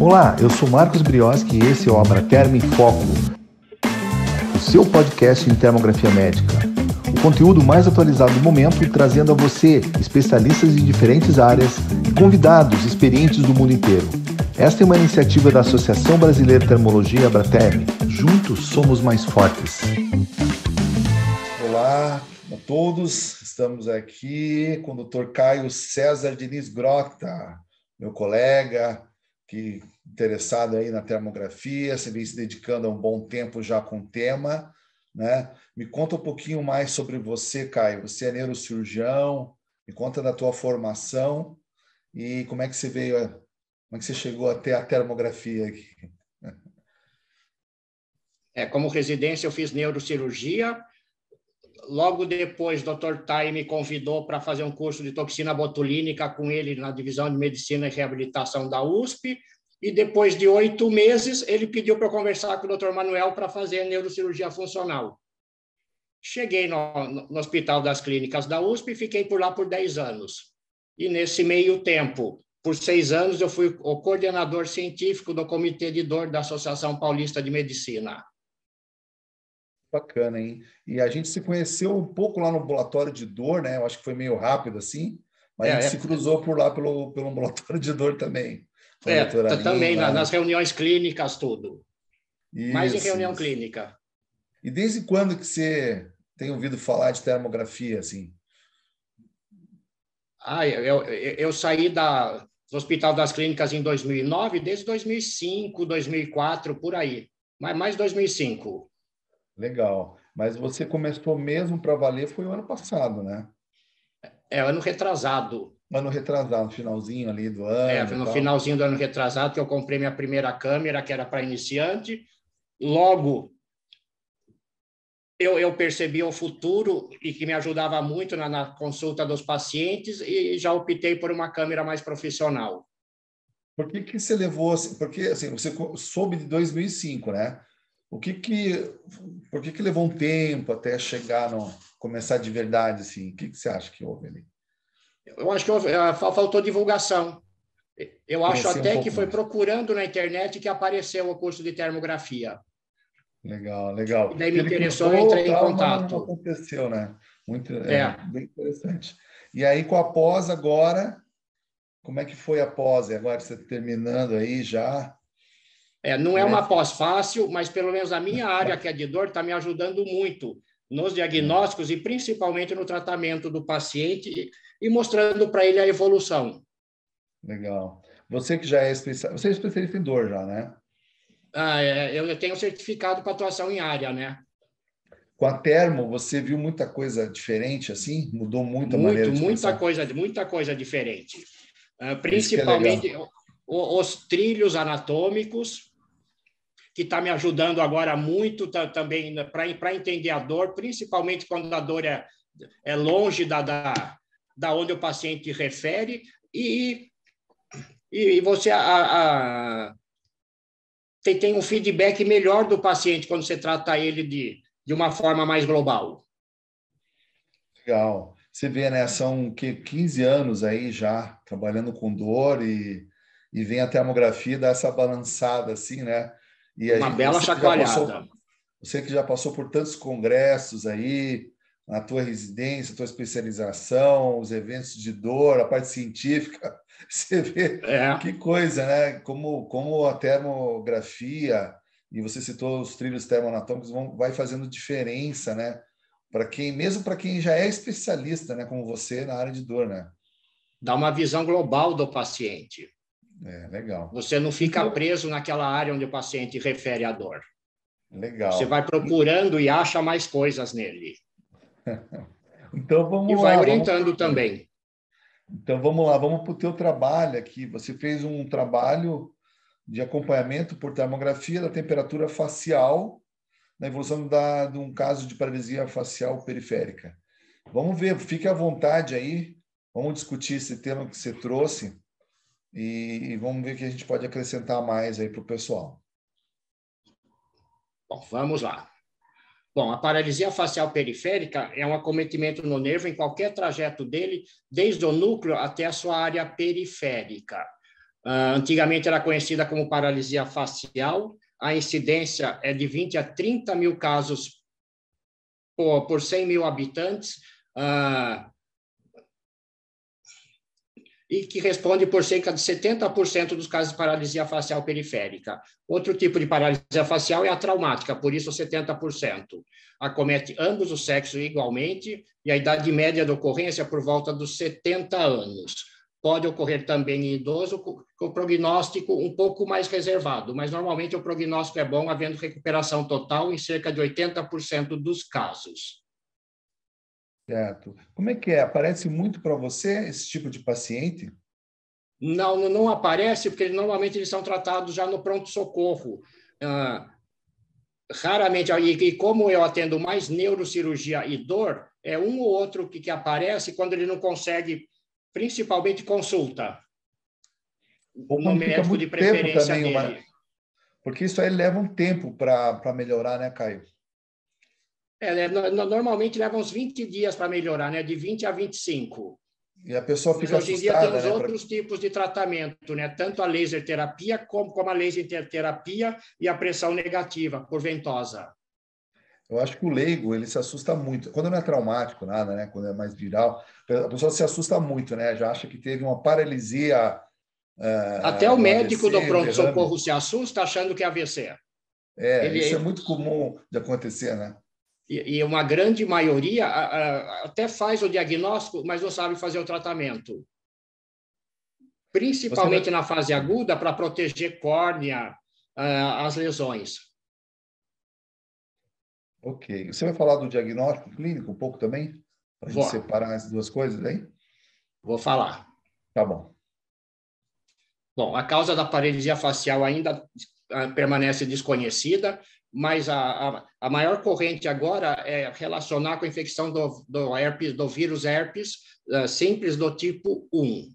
Olá, eu sou Marcos Brioski e esse é o Obra Termo em Foco, o seu podcast em termografia médica. O conteúdo mais atualizado do momento, trazendo a você especialistas de diferentes áreas e convidados experientes do mundo inteiro. Esta é uma iniciativa da Associação Brasileira de Termologia Abraterm. Juntos somos mais fortes. Olá a todos, estamos aqui com o Dr. Caio César Diniz Grota, meu colega, que interessado aí na termografia, você vem se dedicando há um bom tempo já com o tema, né? Me conta um pouquinho mais sobre você, Caio. Você é neurocirurgião, me conta da tua formação e como é que você veio, como é que você chegou até a termografia aqui. É, como residência eu fiz neurocirurgia logo depois, Dr. Tai me convidou para fazer um curso de toxina botulínica com ele na divisão de medicina e reabilitação da USP. E depois de oito meses, ele pediu para eu conversar com o Dr. Manuel para fazer neurocirurgia funcional. Cheguei no, no, Hospital das Clínicas da USP e fiquei por lá por dez anos. E nesse meio tempo, por seis anos, eu fui o coordenador científico do Comitê de Dor da Associação Paulista de Medicina. Bacana, hein? E a gente se conheceu um pouco lá no ambulatório de dor, né? Eu acho que foi meio rápido assim, mas é, a gente é... se cruzou por lá pelo, pelo ambulatório de dor também. É, também nas reuniões clínicas, tudo. Isso, Mais em reunião isso. clínica. E desde quando que você tem ouvido falar de termografia, assim? Ah, eu, eu, eu saí da, do Hospital das Clínicas em 2009, desde 2005, 2004, por aí. Mas mais 2005. Legal. Mas você começou mesmo para valer foi o ano passado, né? É, ano retrasado. Ano retrasado, finalzinho ali do ano. É, no finalzinho do ano retrasado que eu comprei minha primeira câmera, que era para iniciante. Logo, eu, eu percebi o futuro e que me ajudava muito na, na consulta dos pacientes e já optei por uma câmera mais profissional. Por que, que você levou... Assim, porque assim, você soube de 2005, né? O que que, por que que levou um tempo até chegar no começar de verdade assim? O que que você acha que houve ali? Eu acho que houve, eh, faltou divulgação. Eu acho Conheci até um que foi mais. procurando na internet que apareceu o curso de termografia. Legal, legal. E daí me Ele interessou e entrei em contato. Não aconteceu, né? Muito, é. é. bem interessante. E aí, com a pós agora, como é que foi a pós? Agora você terminando aí já, é, não é uma é. pós fácil, mas pelo menos a minha área, que é de dor, está me ajudando muito nos diagnósticos e principalmente no tratamento do paciente e mostrando para ele a evolução. Legal. Você que já é especialista, você é especialista em dor já, né? Ah, é, eu tenho certificado para atuação em área, né? Com a Termo, você viu muita coisa diferente, assim? Mudou muito a muito, maneira de Muita pensar. coisa, muita coisa diferente. Uh, principalmente, os trilhos anatômicos, que está me ajudando agora muito também para entender a dor, principalmente quando a dor é, é longe da, da, da onde o paciente refere, e, e, você a, a, tem, tem um feedback melhor do paciente quando você trata ele de, de uma forma mais global. Legal. Você vê, né? São que 15 anos aí já trabalhando com dor e e vem a termografia dá essa balançada assim, né? E Uma bela chacoalhada. Passou, você que já passou por tantos congressos aí, na tua residência, tua especialização, os eventos de dor, a parte científica, você vê é. que coisa, né? Como, como a termografia, e você citou os trilhos termoanatômicos, vão, vai fazendo diferença, né? Para quem, mesmo para quem já é especialista, né? Como você, na área de dor, né? Dá uma visão global do paciente. É, legal. Você não fica preso naquela área onde o paciente refere a dor. Legal. Você vai procurando e acha mais coisas nele. então vamos e lá. E vai orientando vamos... também. Então vamos lá, vamos para o teu trabalho aqui. Você fez um trabalho de acompanhamento por termografia da temperatura facial na evolução da, de um caso de paralisia facial periférica. Vamos ver, fique à vontade aí, vamos discutir esse tema que você trouxe e, e vamos ver o que a gente pode acrescentar mais aí para o pessoal. Bom, vamos lá. Bom, a paralisia facial periférica é um acometimento no nervo em qualquer trajeto dele, desde o núcleo até a sua área periférica. Uh, antigamente era conhecida como paralisia facial, a incidência é de 20 a 30 mil casos por, por 100 mil habitantes, uh, e que responde por cerca de 70% dos casos de paralisia facial periférica. Outro tipo de paralisia facial é a traumática, por isso 70%. Acomete ambos os sexos igualmente e a idade média de ocorrência é por volta dos 70 anos. Pode ocorrer também em idoso com prognóstico um pouco mais reservado, mas normalmente o prognóstico é bom, havendo recuperação total em cerca de 80% dos casos. Certo. Como é que é? Aparece muito para você esse tipo de paciente? Não, não aparece, porque normalmente eles são tratados já no pronto-socorro. Ah, raramente, e, como eu atendo mais neurocirurgia e dor, é um ou outro que, que aparece quando ele não consegue, principalmente, consulta. Ou no médico de preferência também, dele. Uma... Porque isso aí leva um tempo para melhorar, né, Caio? É, né, normalmente leva uns 20 dias para melhorar, né? De 20 a 25. E a pessoa fica Mas hoje em dia tem os né? outros tipos de tratamento, né? Tanto a laser terapia como, como a laser terapia e a pressão negativa por ventosa. Eu acho que o leigo, ele se assusta muito. Quando não é traumático nada, né? Quando é mais viral, a pessoa se assusta muito, né? Já acha que teve uma paralisia Uh, Até o médico do pronto-socorro se assusta achando que é AVC. É, ele, isso é, é muito comum de acontecer, né? e, e uma grande maioria a, a, até faz o diagnóstico, mas não sabe fazer o tratamento. Principalmente na fase aguda, para proteger córnea, ah, as lesões. Ok. Você vai falar do diagnóstico clínico um pouco também? Para a gente separar as duas coisas, aí Vou falar. Tá bom. Bom, a causa da paralisia facial ainda ah, permanece desconhecida, mas a, a, a, maior corrente agora é relacionar com a infecção do, do, herpes, do vírus herpes uh, simples do tipo 1.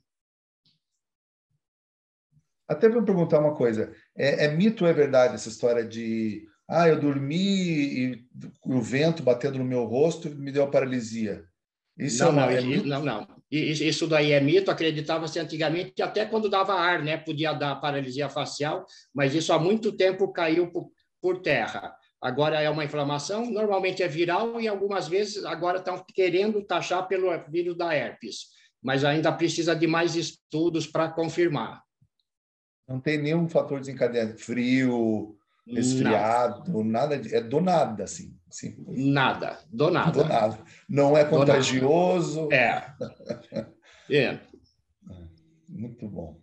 Até para perguntar uma coisa, é, é mito ou é verdade essa história de ah, eu dormi e o vento batendo no meu rosto me deu paralisia? Isso é não, não, é isso, não, não. Isso daí é mito, acreditava-se antigamente, que até quando dava ar, né? Podia dar paralisia facial, mas isso há muito tempo caiu por terra. Agora é uma inflamação, normalmente é viral e algumas vezes agora estão querendo taxar pelo vírus da herpes, mas ainda precisa de mais estudos para confirmar. Não tem nenhum fator desencadeante, frio, resfriado, nada, nada de, é do nada assim, Nada, do nada. Do nada. Não é contagioso. É. é. é. Muito bom.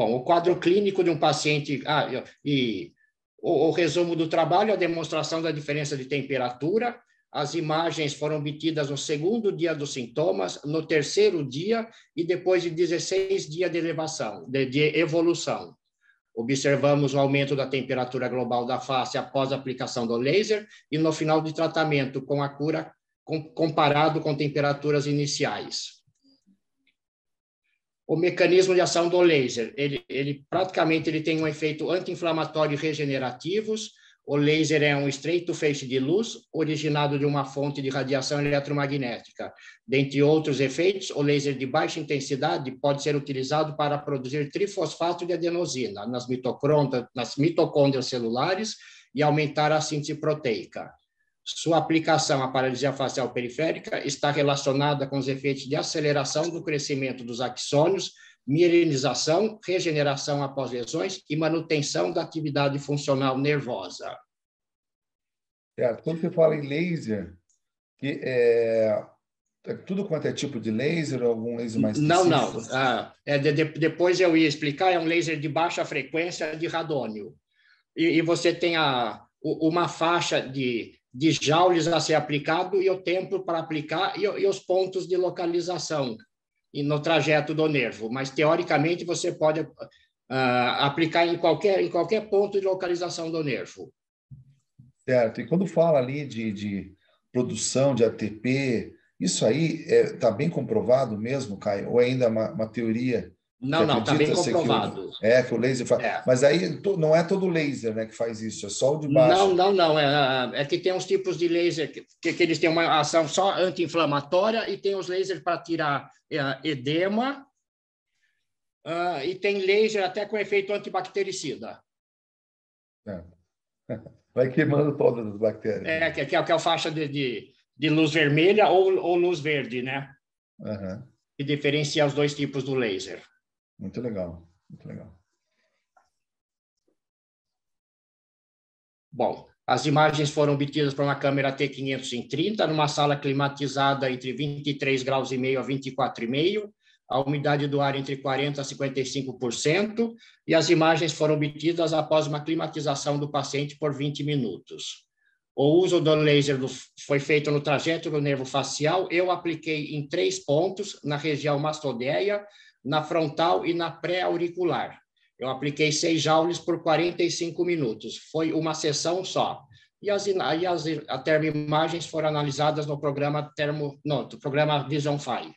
Bom, o quadro clínico de um paciente ah, e o, o resumo do trabalho, a demonstração da diferença de temperatura, as imagens foram obtidas no segundo dia dos sintomas, no terceiro dia e depois de 16 dias de elevação, de, de, evolução. Observamos o aumento da temperatura global da face após a aplicação do laser e no final de tratamento com a cura com, comparado com temperaturas iniciais o mecanismo de ação do laser. Ele, ele praticamente ele tem um efeito anti-inflamatório e regenerativos. O laser é um estreito feixe de luz originado de uma fonte de radiação eletromagnética. Dentre outros efeitos, o laser de baixa intensidade pode ser utilizado para produzir trifosfato de adenosina nas nas mitocôndrias celulares e aumentar a síntese proteica. Sua aplicação à paralisia facial periférica está relacionada com os efeitos de aceleração do crescimento dos axônios, mielinização, regeneração após lesões e manutenção da atividade funcional nervosa. Certo. Quando você fala em laser, que é, é tudo quanto é tipo de laser, algum laser mais específico? Não, não. Ah, é de, de, depois eu ia explicar, é um laser de baixa frequência de radônio. E, e você tem a, uma faixa de de joules a ser aplicado e o tempo para aplicar e, e, os pontos de localização no trajeto do nervo. Mas, teoricamente, você pode uh, aplicar em qualquer, em qualquer ponto de localização do nervo. Certo. E quando fala ali de, de produção de ATP, isso aí está é, tá bem comprovado mesmo, Caio? Ou é ainda uma, uma teoria não, não, está bem assim, comprovado. Que o, é, que o laser faz. É. Mas aí não é todo laser né, que faz isso, é só o de baixo. Não, não, não. É, é que tem uns tipos de laser que, que, que eles têm uma ação só anti-inflamatória e tem os lasers para tirar é, edema uh, e tem laser até com efeito antibactericida. É. Vai queimando todas as bactérias. É, que, que, é, que é a faixa de, de, de luz vermelha ou, ou, luz verde, né? Uhum. Que diferencia os dois tipos do laser. Muito legal, muito legal. Bom, as imagens foram obtidas por uma câmera T530 numa sala climatizada entre 23 graus e meio a e meio a umidade do ar entre 40 a 55% e as imagens foram obtidas após uma climatização do paciente por 20 minutos. O uso do laser foi feito no trajeto do nervo facial. Eu apliquei em três pontos na região mastodeia, na frontal e na pré-auricular. Eu apliquei seis joules por 45 minutos, foi uma sessão só. E as, e as a termoimagens foram analisadas no programa termo, não, no programa Vision Fire.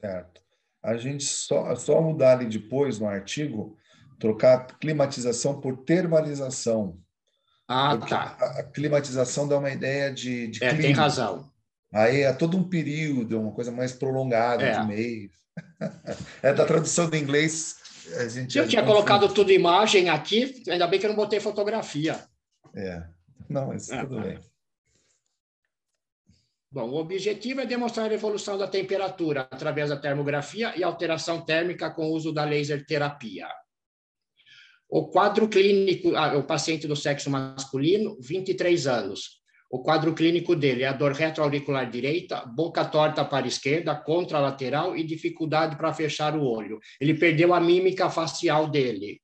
Certo. A gente só, só mudar ali depois no artigo, trocar climatização por termalização. Ah, tá. A, a climatização dá uma ideia de, de é, clima. tem razão. Aí é todo um período, uma coisa mais prolongada, é. de mês é da tradução do inglês. A gente, eu tinha colocado tudo imagem aqui, ainda bem que eu não botei fotografia. É, não, mas é, tudo bem. Bom, o objetivo é demonstrar a evolução da temperatura através da termografia e alteração térmica com o uso da laser terapia. O quadro clínico, ah, o paciente do sexo masculino, 23 anos, o quadro clínico dele é a dor retroauricular direita, boca torta para a esquerda, contralateral e dificuldade para fechar o olho. Ele perdeu a mímica facial dele.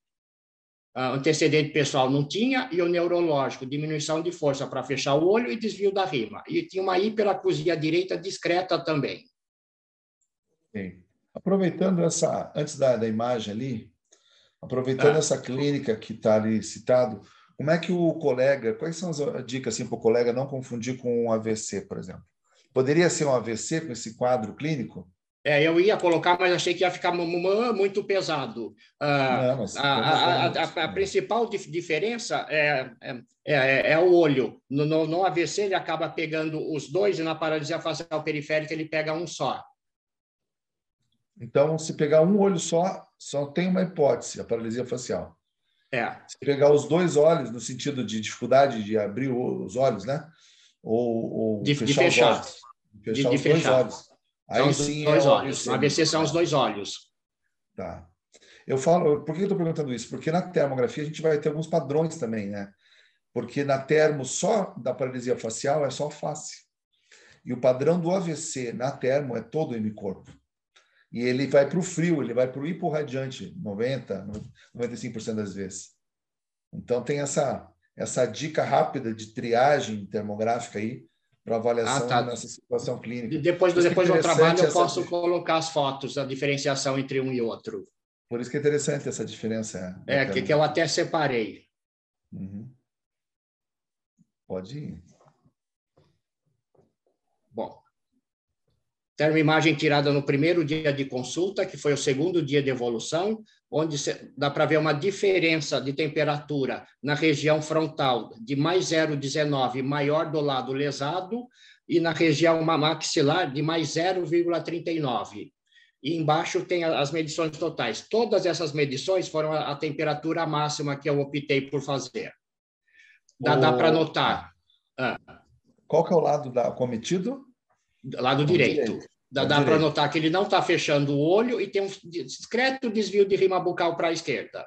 Uh, antecedente pessoal não tinha e o neurológico, diminuição de força para fechar o olho e desvio da rima. E tinha uma hiperacusia direita discreta também. Sim. Aproveitando essa, antes da, da imagem ali, aproveitando ah. essa clínica que está ali citado, como é que o colega, quais são as ah, dicas assim, para o colega não confundir com um AVC, por exemplo? Poderia ser um AVC com esse quadro clínico? É, eu ia colocar, mas achei que ia ficar muito pesado. Ah, não, a, a, a, a, é. principal diferença é é, é, é, é o olho. No, no, no, AVC, ele acaba pegando os dois, e na paralisia facial periférica, ele pega um só. Então, se pegar um olho só, só tem uma hipótese, a paralisia facial. É. Se pegar os dois olhos, no sentido de dificuldade de abrir os olhos, né? Ou, ou de, fechar de fechar. Olhos, de fechar de, os fechar. dois olhos. Aí são sim. Dois é olhos. No AVC são os dois olhos. Tá. Eu falo, por que eu estou perguntando isso? Porque na termografia a gente vai ter alguns padrões também, né? Porque na termo só da paralisia facial é só face. E o padrão do AVC na termo é todo o corpo e ele vai para o frio, ele vai para o hiporradiante, 90, 95% das vezes. Então tem essa essa dica rápida de triagem termográfica aí para avaliação ah, tá. nessa situação clínica. E depois do, depois do é trabalho eu posso essa... colocar as fotos, a diferenciação entre um e outro. Por isso que é interessante essa diferença. Né, é, que, que eu até separei. Uhum. Pode ir. Era uma imagem tirada no primeiro dia de consulta, que foi o segundo dia de evolução, onde dá para ver uma diferença de temperatura na região frontal de mais 0,19, maior do lado lesado, e na região maxilar de mais 0,39. E embaixo tem as medições totais. Todas essas medições foram a, temperatura máxima que eu optei por fazer. Dá, o... dá para notar. Ah. Qual que é o lado da cometido? lado direito. direito. Dá, dá para notar que ele não está fechando o olho e tem um discreto desvio de rima bucal para a esquerda.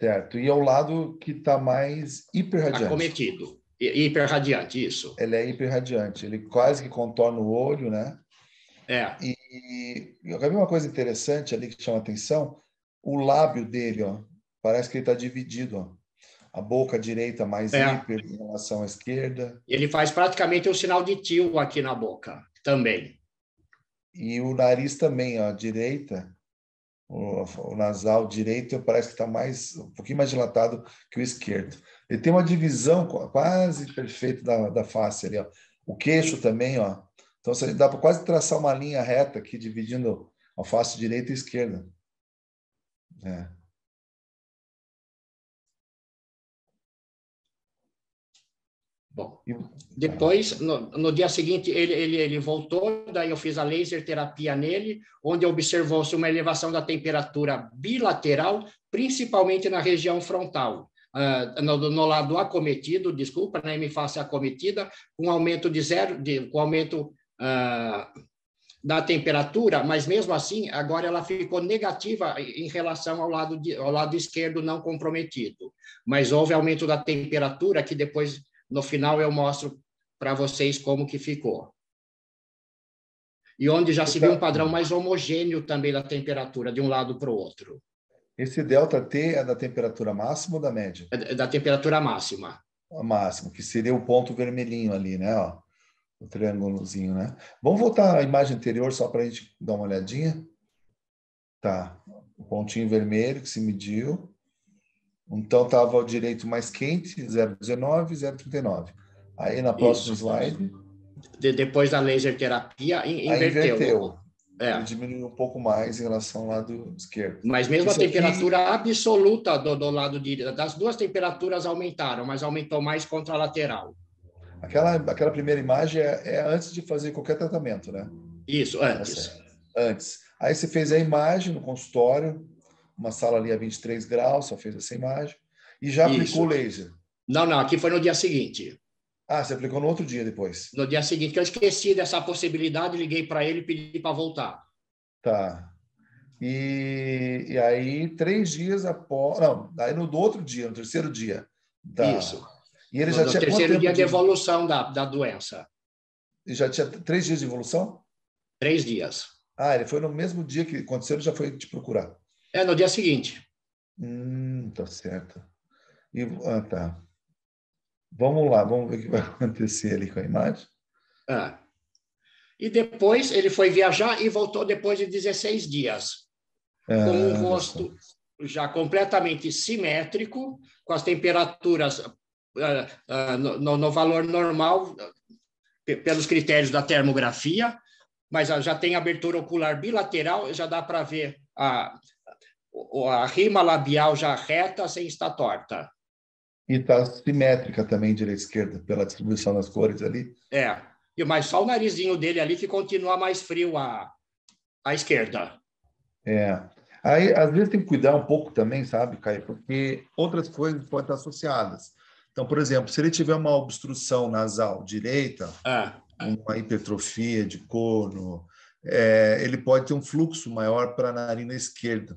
Certo. E é o lado que está mais hiperradiante. Acometido. Hiperradiante, isso. Ele é hiperradiante. Ele quase que contorna o olho, né? É. E, e eu vi uma coisa interessante ali que chama atenção. O lábio dele, ó, parece que ele está dividido, ó a boca direita mais é. hiper em relação à esquerda. Ele faz praticamente um sinal de tio aqui na boca também. E o nariz também, ó, a direita, o, o nasal direito parece que está mais um pouquinho mais dilatado que o esquerdo. Ele tem uma divisão quase perfeita da, da face ali, ó. O queixo também, ó. Então você dá para quase traçar uma linha reta aqui dividindo a face direita e esquerda. É. Bom, depois, no, no, dia seguinte, ele, ele, ele voltou, daí eu fiz a laser terapia nele, onde observou-se uma elevação da temperatura bilateral, principalmente na região frontal. Uh, no, no, lado acometido, desculpa, na né, face acometida, com um aumento de zero, de, com aumento uh, da temperatura, mas mesmo assim, agora ela ficou negativa em relação ao lado, de, ao lado esquerdo não comprometido. Mas houve aumento da temperatura que depois no final eu mostro para vocês como que ficou. E onde já se viu um então, tá. padrão mais homogêneo também da temperatura de um lado para o outro. Esse delta T é da temperatura máxima ou da média? É, é da temperatura máxima. A máxima, que seria o ponto vermelhinho ali, né? Ó, o triângulozinho, né? Vamos voltar à imagem anterior só para a gente dar uma olhadinha. Tá. O pontinho vermelho que se mediu. Então estava o direito mais quente, 0,19, 0,39. Aí na próxima Isso. slide. De, depois da laser terapia, in, inverteu. inverteu. É. Ele diminuiu um pouco mais em relação ao lado esquerdo. Mas mesmo Isso a temperatura aqui... absoluta do, do lado direito, das duas temperaturas aumentaram, mas aumentou mais contra a lateral. Aquela, aquela primeira imagem é, é antes de fazer qualquer tratamento, né? Isso, tá antes. Antes. Aí você fez a imagem no consultório, uma sala ali a 23 graus, só fez essa imagem, e já Isso. aplicou laser. Não, não, aqui foi no dia seguinte. Ah, você aplicou no outro dia depois? No dia seguinte, que eu esqueci dessa possibilidade, liguei para ele e pedi para voltar. Tá. E, e, aí, três dias após. Não, aí no outro dia, no terceiro dia. Da... Isso. E ele no, já no tinha. terceiro dia de... de evolução da, da doença. E já tinha três dias de evolução? Três dias. Ah, ele foi no mesmo dia que aconteceu, ele já foi te procurar. É, no dia seguinte. Hum, tá certo. E, ah, tá. Vamos lá, vamos ver o que vai acontecer ali com a imagem. Ah. E depois ele foi viajar e voltou depois de 16 dias. Ah, com um rosto já completamente simétrico, com as temperaturas ah, ah, no, no valor normal, pelos critérios da termografia, mas já tem abertura ocular bilateral, já dá para ver a, a rima labial já reta sem estar torta. E está simétrica também, direita e esquerda, pela distribuição das cores ali. É, mas só o narizinho dele ali que continua mais frio à, à esquerda. É. Aí, às vezes, tem que cuidar um pouco também, sabe, Caio? Porque outras coisas podem estar associadas. Então, por exemplo, se ele tiver uma obstrução nasal direita, ah, ah. uma hipertrofia de corno, é, ele pode ter um fluxo maior para a narina esquerda.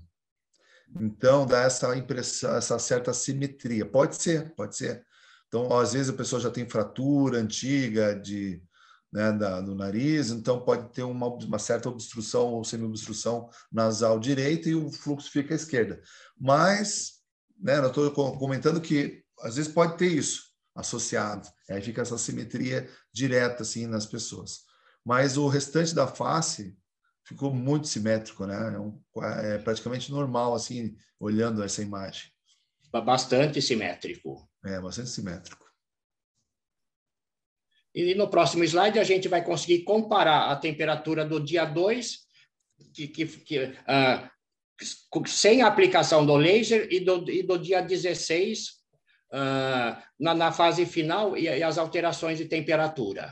Então, dá essa impressão, essa certa simetria. Pode ser, pode ser. Então, às vezes a pessoa já tem fratura antiga de, né, da, do nariz, então pode ter uma, uma certa obstrução ou semi-obstrução nasal direita e o fluxo fica à esquerda. Mas, né, eu estou comentando que às vezes pode ter isso associado. Aí fica essa simetria direta assim nas pessoas. Mas o restante da face, ficou muito simétrico, né? É, um, é praticamente normal, assim, olhando essa imagem. Bastante simétrico. É, bastante simétrico. E no próximo slide a gente vai conseguir comparar a temperatura do dia 2, que, que, que uh, sem a aplicação do laser e do, e do dia 16 uh, ah, na, na, fase final e, e, as alterações de temperatura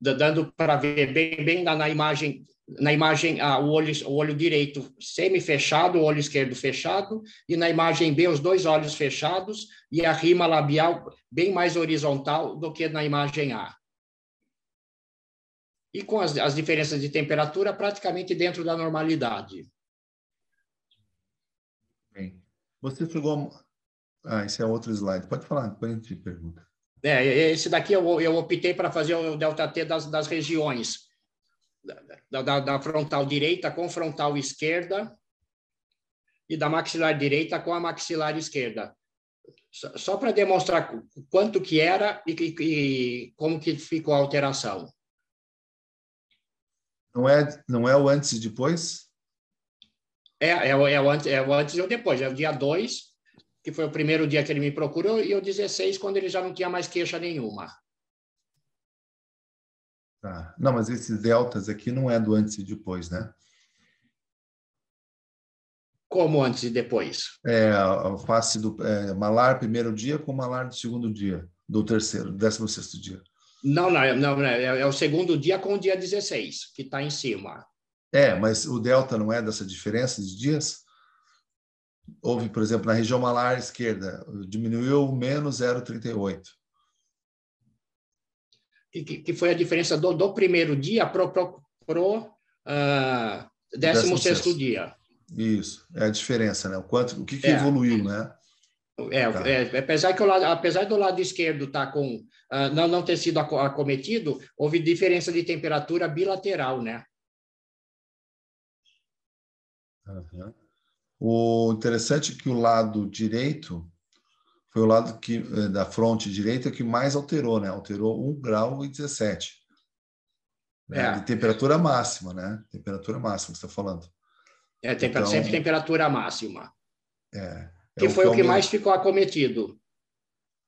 dando para ver bem, bem na, imagem, na imagem ah, o, olho, o olho direito semi-fechado, o olho esquerdo fechado, e na imagem B, os dois olhos fechados e a rima labial bem mais horizontal do que na imagem A. E com as, as diferenças de temperatura praticamente dentro da normalidade. Bem, você chegou. Ah, esse é outro slide. Pode falar, depois a gente pergunta. É, esse daqui eu, eu optei para fazer o delta T das, das regiões, da, da, da, frontal direita com frontal esquerda e da maxilar direita com a maxilar esquerda. Só, só para demonstrar quanto que era e, e, e, como que ficou a alteração. Não é, não é o antes e depois? É, é, é, o, é, o, antes, é o antes e o depois, é o dia 2 que foi o primeiro dia que ele me procurou, e o 16, quando ele já não tinha mais queixa nenhuma. Tá. Não, mas esses deltas aqui não é do antes e depois, né? Como antes e depois? É, o passe do é, malar primeiro dia com malar do segundo dia, do terceiro, décimo sexto dia. Não, não, não, é, não é, é, o segundo dia com o dia 16, que está em cima. É, mas o delta não é dessa diferença de dias? houve, por exemplo, na região malar esquerda, diminuiu menos 0,38. E que, que, foi a diferença do, do primeiro dia para o pro, pro, uh, décimo, sexto, dia. Isso, é a diferença, né? O, quanto, o que, que é. evoluiu, né? É, tá. é, é apesar, que o lado, apesar do lado esquerdo tá com, uh, não, não ter sido acometido, houve diferença de temperatura bilateral, né? Uhum. O interessante é que o lado direito foi o lado que, eh, da fronte direita que mais alterou, né? Alterou 1 grau e 17. Né? É. De temperatura máxima, né? Temperatura máxima que você está falando. É, então, sempre temperatura máxima. É. Que é foi o que, que mais ficou acometido.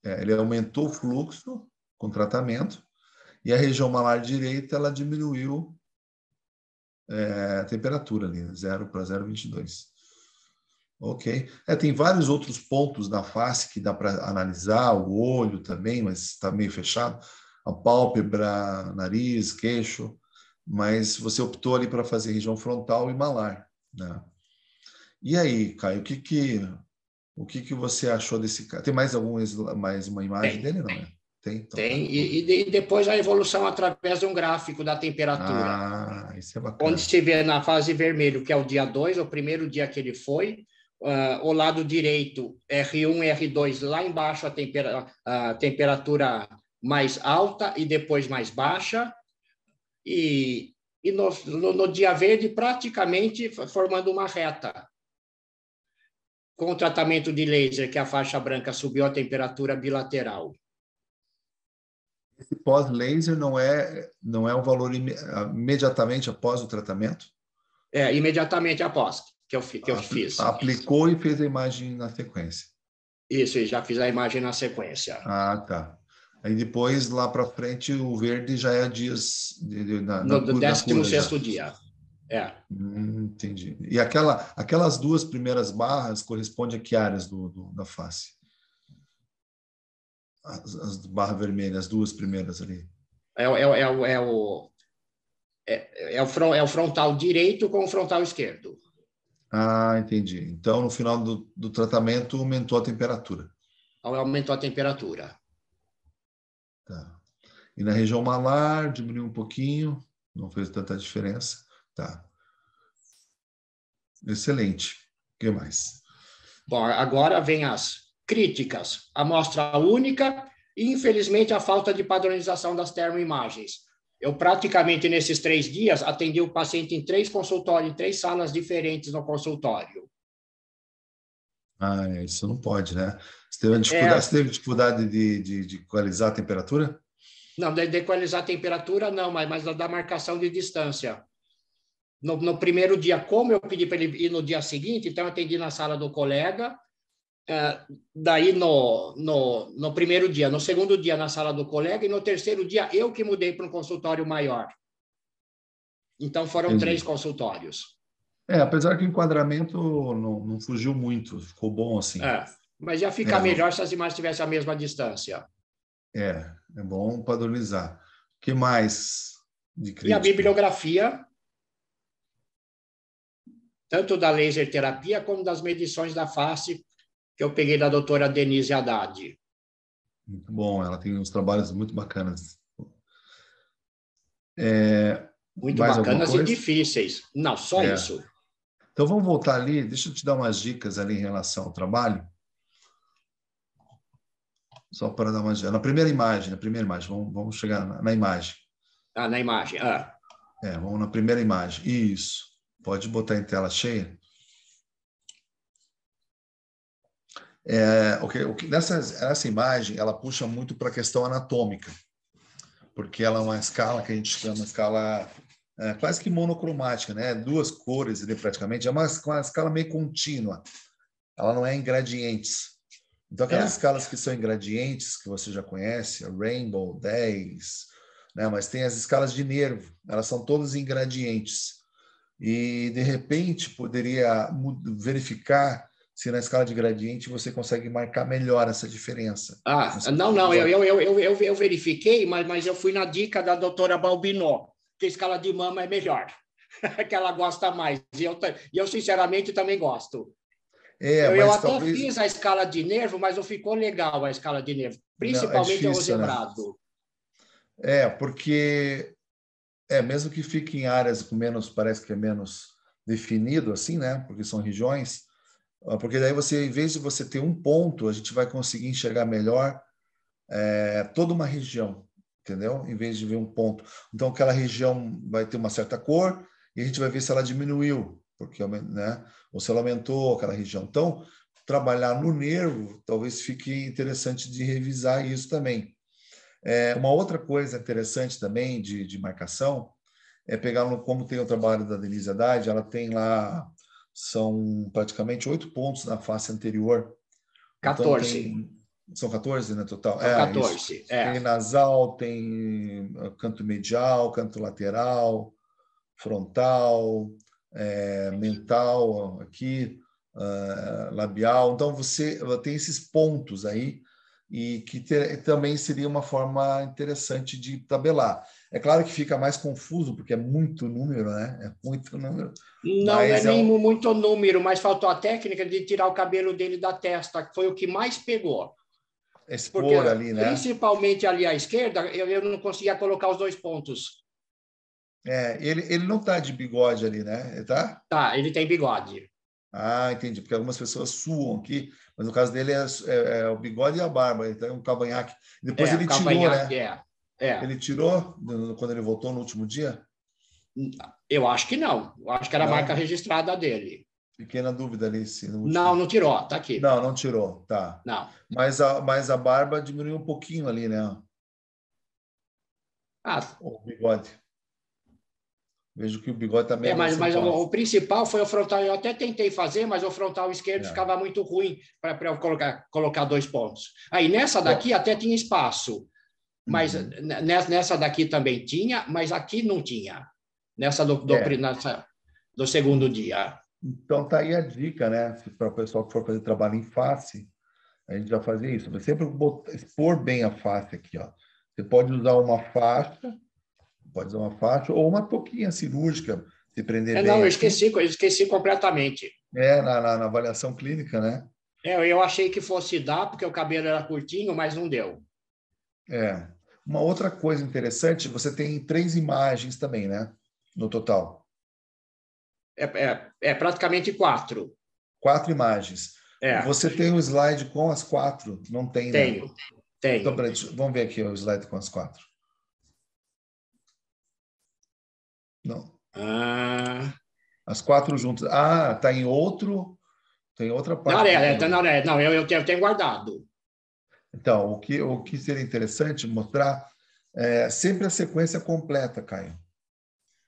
É, ele aumentou o fluxo com tratamento e a região malar direita ela diminuiu é, a temperatura ali, 0 para 0,22. Ok. É, tem vários outros pontos na face que dá para analisar, o olho também, mas está meio fechado, a pálpebra, nariz, queixo, mas você optou ali para fazer região frontal e malar. Né? E aí, Caio, o que que, o que que você achou desse cara? Tem mais algum, mais uma imagem tem, dele? Não, tem. Né? Tem, então, tem. Tá. e, e, depois a evolução através de um gráfico da temperatura. Ah, isso é bacana. Onde se vê na fase vermelho, que é o dia 2, o primeiro dia que ele foi, uh, o lado direito, R1, R2, lá embaixo a, tempera, a temperatura mais alta e depois mais baixa, e, e no, no, no dia verde praticamente formando uma reta. Com o tratamento de laser, que a faixa branca subiu a temperatura bilateral esse pós-laser não é não é um valor ah, imediatamente após o tratamento? É, imediatamente após que eu, é que é eu fiz. Aplicou e fez a imagem na sequência. Isso, já fiz a imagem na sequência. Ah, tá. Aí depois, lá para frente, o verde já é dias... De, de, na, no na, 16 dia. É. Hum, entendi. E aquela, aquelas duas primeiras barras correspondem a que áreas do, do da face? As, as barras vermelhas, as duas primeiras ali. É, é, é, é o, é, é, o front, é o frontal direito com o frontal esquerdo. Ah, entendi. Então, no final do, do tratamento, aumentou a temperatura. Aumentou a temperatura. Tá. E na região malar, diminuiu um pouquinho, não fez tanta diferença. Tá. Excelente. O que mais? Bom, agora vem as críticas. Amostra única e, infelizmente, a falta de padronização das termoimagens. Eu praticamente nesses três dias atendi o paciente em três consultórios, em três salas diferentes no consultório. Ah, é, isso não pode, né? Você teve dificuldade, é... você teve dificuldade de, de, de equalizar a temperatura? Não, de, de equalizar a temperatura não, mas, mas da, marcação de distância. No, no, primeiro dia, como eu pedi para ele ir no dia seguinte, então eu atendi na sala do colega, é, daí no, no, no primeiro dia, no segundo dia na sala do colega e no terceiro dia eu que mudei para um consultório maior. Então foram Entendi. três consultórios. É, apesar que o enquadramento não, não fugiu muito, ficou bom assim. É, mas já fica é, melhor se as imagens tivessem a mesma distância. É, é bom padronizar. O que mais de crítica? E a bibliografia, tanto da laser terapia como das medições da face que eu peguei da doutora Denise Haddad. Muito bom, ela tem uns trabalhos muito bacanas. É, muito bacanas e difíceis. Não, só é. isso. Então vamos voltar ali, deixa eu te dar umas dicas ali em relação ao trabalho. Só para dar uma na primeira imagem, na primeira imagem, vamos, vamos chegar na, na, imagem. Ah, na imagem. Ah. É, vamos na primeira imagem. Isso. Pode botar em tela cheia. É, o que, o que, nessa, essa imagem, ela puxa muito para a questão anatômica, porque ela é uma escala que a gente chama escala é, quase que monocromática, né? Duas cores praticamente, é uma, uma escala meio contínua. Ela não é em gradientes. Então, aquelas é. escalas que são ingredientes gradientes, que você já conhece, Rainbow, 10, né? mas tem as escalas de nervo, elas são todas em gradientes. E, de repente, poderia verificar se na escala de gradiente você consegue marcar melhor essa diferença. Ah, não, não, eu, eu, eu, eu, eu verifiquei, mas, mas eu fui na dica da doutora Balbinó, que a escala de mama é melhor, que ela gosta mais, e eu, e eu sinceramente também gosto. É, eu, eu até talvez... fiz a escala de nervo, mas não ficou legal a escala de nervo, principalmente não, é difícil, o zebrado. Né? É, porque é mesmo que fique em áreas com menos, parece que é menos definido assim, né? Porque são regiões, ah, porque daí você, em vez de você ter um ponto, a gente vai conseguir enxergar melhor é, toda uma região, entendeu? Em vez de ver um ponto. Então, aquela região vai ter uma certa cor e a gente vai ver se ela diminuiu, porque né? ou se ela aumentou aquela região. Então, trabalhar no nervo talvez fique interessante de revisar isso também. É, uma outra coisa interessante também de, de marcação é pegar no, como tem o trabalho da Denise Haddad, ela tem lá são praticamente oito pontos na face anterior. 14. Então, tem... São 14, né, total? São é, 14, isso. é. Tem nasal, tem eh, canto medial, canto lateral, frontal, é, mental aqui, uh, labial. Então, você tem esses pontos aí e que ter, também seria uma forma interessante de tabelar. É claro que fica mais confuso, porque é muito número, né? É muito número. Não, é, é nem um... muito número, mas faltou a técnica de tirar o cabelo dele da testa, que foi o que mais pegou. Expor porque, ali, né? Principalmente ali à esquerda, eu, eu não conseguia colocar os dois pontos. É, ele, ele não tá de bigode ali, né? Ele tá? Tá, ele tem bigode. Ah, entendi, porque algumas pessoas suam aqui, mas no caso dele é, é, é o bigode e a barba, então é um cavanhaque. Depois é, ele tirou, né? É. É. Ele tirou quando ele voltou no último dia? Eu acho que não. Eu acho que era a marca registrada dele. Fiquei na dúvida ali se não, não tirou, tá aqui. Não, não tirou, tá. Não. Mas a, mas a barba diminuiu um pouquinho ali, né? Ah. O bigode. Vejo que o bigode também. Tá é, mas, mas o, assim, tá. o, principal foi o frontal. Eu até tentei fazer, mas o frontal esquerdo é. ficava muito ruim para eu colocar, colocar dois pontos. Aí nessa daqui é. até tinha espaço mas uhum. nessa daqui também tinha, mas aqui não tinha, nessa do, do, é. nessa, do segundo dia. Então, tá aí a dica, né? Para o pessoal que for fazer trabalho em face, a gente já fazia isso. Mas sempre botar, expor bem a face aqui, ó. Você pode usar uma faixa, pode usar uma faixa ou uma touquinha cirúrgica, se prender é, bem. Não, eu esqueci, eu esqueci completamente. É, na, na, na avaliação clínica, né? É, eu achei que fosse dar, porque o cabelo era curtinho, mas não deu. É. Uma outra coisa interessante, você tem três imagens também, né? No total. É, é, é praticamente quatro. Quatro imagens. É. Você tem um slide com as quatro? Não tem, Tenho, né? tenho. Então, vamos ver aqui o slide com as quatro. Não. Ah... As quatro juntas. Ah, tá em outro. Tem outra parte. Não, é, é, tá, não, é, não eu, tenho, eu tenho guardado. Então, o que, o que seria interessante mostrar é sempre a sequência completa, Caio.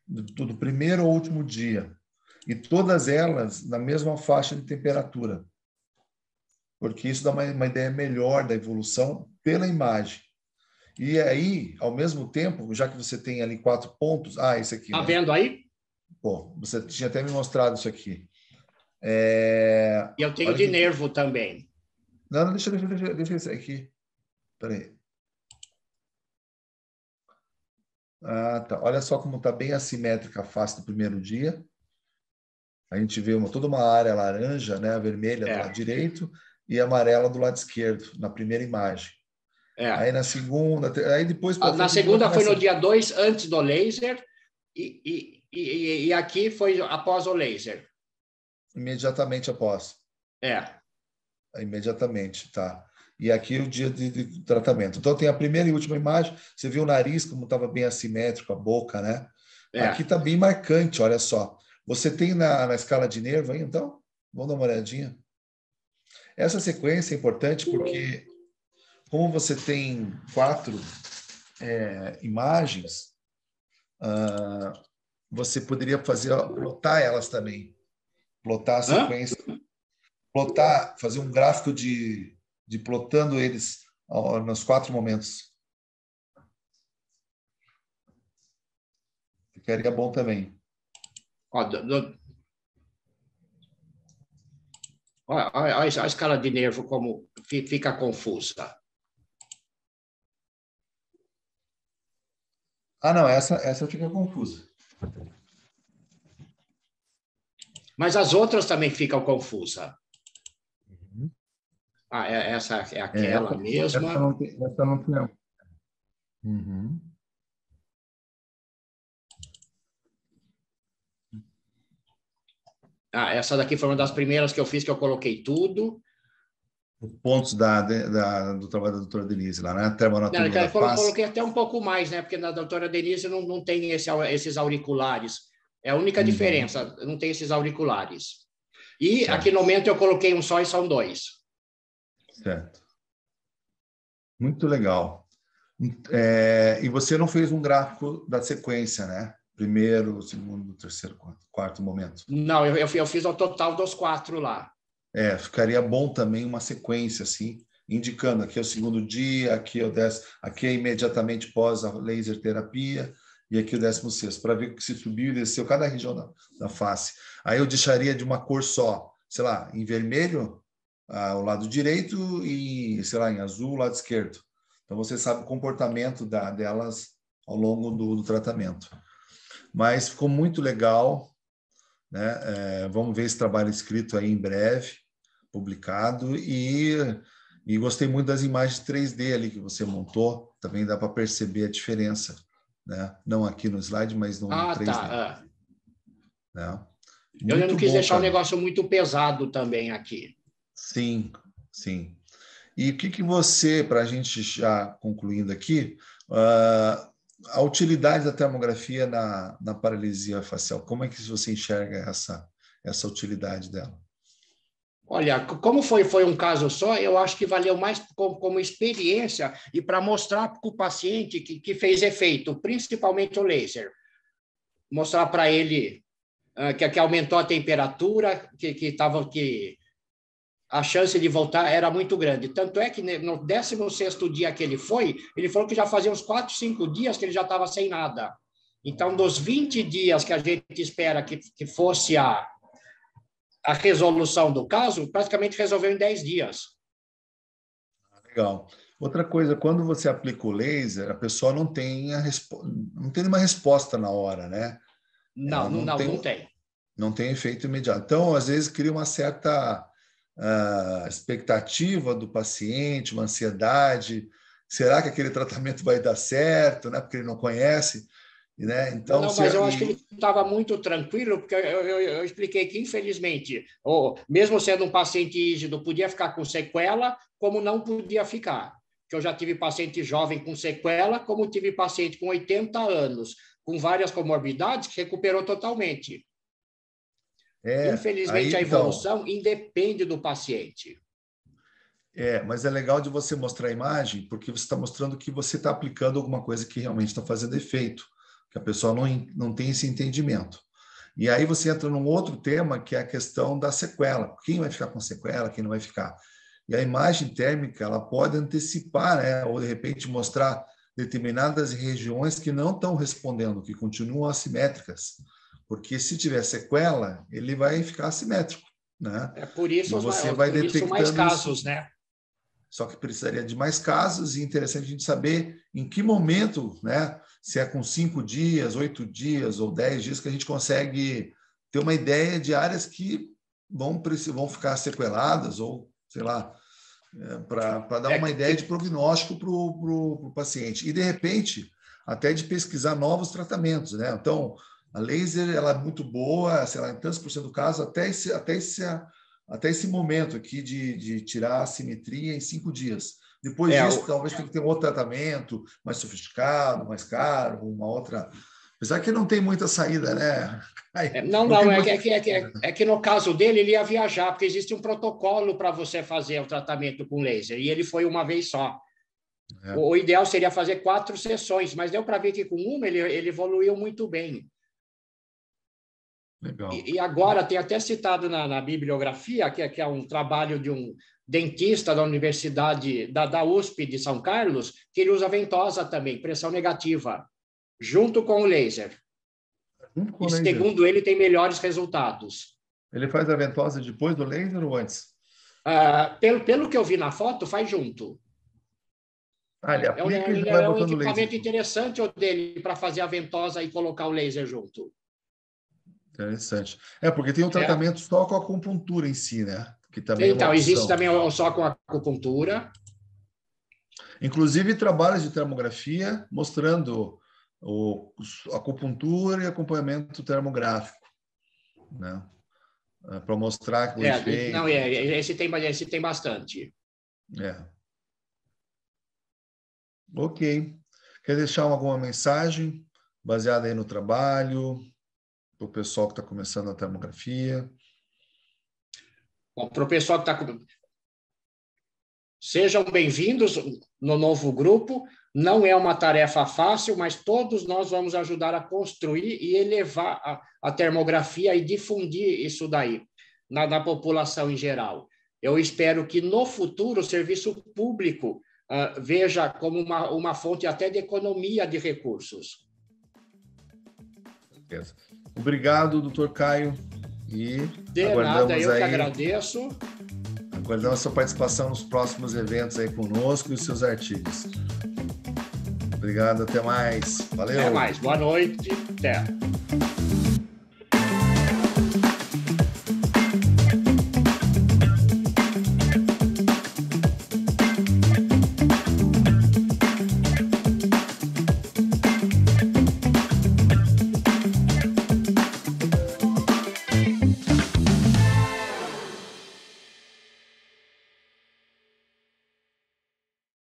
Do, do primeiro ao último dia. E todas elas na mesma faixa de temperatura. Porque isso dá uma, uma ideia melhor da evolução pela imagem. E aí, ao mesmo tempo, já que você tem ali quatro pontos. Ah, esse aqui. Tá né? vendo aí? Bom, você tinha até me mostrado isso aqui. É... Eu tenho Olha de que... nervo também. Não, deixa, deixa, deixa, deixa esse aqui. Peraí. Ah, tá. Olha só como está bem assimétrica a face do primeiro dia. A gente vê uma, toda uma área laranja, né? A vermelha é. do lado direito e amarela do lado esquerdo, na primeira imagem. É. Aí na segunda, aí depois. Ah, na segunda foi tá no assim. dia 2, antes do laser, e, e, e, e, aqui foi após o laser. Imediatamente após. É imediatamente, tá? E aqui é o dia de, de tratamento. Então tem a primeira e última imagem. Você viu o nariz como estava bem assimétrico, a boca, né? É. Aqui está bem marcante, olha só. Você tem na, na escala de nervo aí, então? Vamos dar uma olhadinha. Essa sequência é importante porque, como você tem quatro é, imagens, uh, você poderia fazer plotar elas também. Plotar a sequência. Hã? plotar, fazer um gráfico de, de plotando eles nos quatro momentos. Ficaria bom também. Olha, olha, olha a escala de nervo como fica confusa. Ah, não, essa, essa fica confusa. Mas as outras também ficam confusas. Ah, é, essa é, é aquela é, mesma? Essa não, tem, essa não tem. Uhum. Ah, essa daqui foi uma das primeiras que eu fiz, que eu coloquei tudo. Pontos da, da do trabalho da doutora Denise lá, né? Trabalho na não, cara, eu coloquei até um pouco mais, né? Porque na doutora Denise não, não tem esse, esses auriculares. É a única uhum. diferença, não tem esses auriculares. E certo. aqui no momento eu coloquei um só e são dois. Certo. Muito legal. É, e você não fez um gráfico da sequência, né? Primeiro, segundo, terceiro, quarto, quarto momento. Não, eu, eu, fiz o total dos quatro lá. É, ficaria bom também uma sequência, assim, indicando aqui é o segundo dia, aqui é o décimo, aqui é imediatamente pós a laser terapia e aqui é o décimo sexto, para ver se subiu e desceu cada região da, da face. Aí eu deixaria de uma cor só, sei lá, em vermelho, ah, o lado direito e, sei lá, em azul, o lado esquerdo. Então você sabe o comportamento da, delas ao longo do, do tratamento. Mas ficou muito legal, né? É, vamos ver esse trabalho escrito aí em breve, publicado e e gostei muito das imagens 3D ali que você montou, também dá para perceber a diferença, né? Não aqui no slide, mas no ah, 3D. Tá. É. Né? Eu não quis bom, deixar um negócio muito pesado também aqui. Sim, sim. E o que, que você, para a gente já concluindo aqui, uh, a utilidade da termografia na, na paralisia facial, como é que você enxerga essa, essa utilidade dela? Olha, como foi, foi um caso só, eu acho que valeu mais como, como experiência e para mostrar para o paciente que, que fez efeito, principalmente o laser. Mostrar para ele uh, que, que aumentou a temperatura, que, que, tava, que a chance de voltar era muito grande. Tanto é que no 16 dia que ele foi, ele falou que já fazia uns 4, 5 dias que ele já estava sem nada. Então, dos 20 dias que a gente espera que, que fosse a, a resolução do caso, praticamente resolveu em 10 dias. Ah, legal. Outra coisa, quando você aplica o laser, a pessoa não tem, a não tem nenhuma resposta na hora, né? Não, não, não, tem, não tem. Não tem efeito imediato. Então, às vezes, cria uma certa a expectativa do paciente, uma ansiedade, será que aquele tratamento vai dar certo, né? Porque ele não conhece, né? Então, não, mas eu acho que ele estava muito tranquilo, porque eu, eu, eu, expliquei que, infelizmente, ou, mesmo sendo um paciente ígido, podia ficar com sequela, como não podia ficar. Que eu já tive paciente jovem com sequela, como tive paciente com 80 anos, com várias comorbidades, que recuperou totalmente. É, Infelizmente, aí, a então. evolução então, independe do paciente. É, mas é legal de você mostrar a imagem, porque você está mostrando que você está aplicando alguma coisa que realmente está fazendo efeito, que a pessoa não, não tem esse entendimento. E aí você entra num outro tema, que é a questão da sequela. Quem vai ficar com sequela, quem não vai ficar. E a imagem térmica, ela pode antecipar, né? ou de repente mostrar determinadas regiões que não estão respondendo, que continuam assimétricas. Porque se tiver sequela, ele vai ficar assimétrico. Né? É por isso, e então você vai por detectando mais casos, isso. né? Só que precisaria de mais casos e é interessante a gente saber em que momento, né? Se é com cinco dias, oito dias ou dez dias que a gente consegue ter uma ideia de áreas que vão, vão ficar sequeladas ou, sei lá, é, para dar é uma que... ideia de prognóstico para o pro, pro paciente. E, de repente, até de pesquisar novos tratamentos, né? Então, a laser ela é muito boa, sei lá, em tantos por cento do caso, até esse, até esse, até esse momento aqui de, de tirar a simetria em cinco dias. Depois é, disso, o... talvez tenha que ter um outro tratamento mais sofisticado, mais caro, uma outra. Apesar que não tem muita saída, né? É, não, não, não é, muita... que, é, que, é, é, né? é, que, no caso dele ele ia viajar, porque existe um protocolo para você fazer o tratamento com laser, e ele foi uma vez só. É. O, o, ideal seria fazer quatro sessões, mas deu para ver que com uma ele, ele evoluiu muito bem. Legal. E, e agora tem até citado na, na bibliografia, que, é, que é um trabalho de um dentista da Universidade da, da USP de São Carlos, que ele usa ventosa também, pressão negativa, junto com o laser. Junto com e, o laser. Segundo ele, tem melhores resultados. Ele faz a ventosa depois do laser ou antes? Ah, pelo, pelo que eu vi na foto, faz junto. Ah, ele é, um, é um equipamento laser. interessante o dele para fazer a ventosa e colocar o laser junto. Interessante. É, porque tem um é. tratamento é. só com a acupuntura em si, né? Que também é então, é existe também só com a acupuntura. Inclusive, trabalhos de termografia mostrando o, acupuntura e acompanhamento termográfico, né? Ah, Para mostrar que é, efeito... Não, é, é esse tem, esse tem bastante. É. Ok. Quer deixar alguma mensagem baseada aí no trabalho, para o pessoal que está começando a termografia? Para o pessoal que está. Sejam bem-vindos no novo grupo. Não é uma tarefa fácil, mas todos nós vamos ajudar a construir e elevar a, a termografia e difundir isso daí na, na, população em geral. Eu espero que no futuro o serviço público uh, veja como uma, uma fonte até de economia de recursos. certeza. Obrigado, doutor Caio. E De aguardamos nada, eu aí... que agradeço. Aguardamos a sua participação nos próximos eventos aí conosco e os seus artigos. Obrigado, até mais. Valeu. Até mais, boa noite. Até.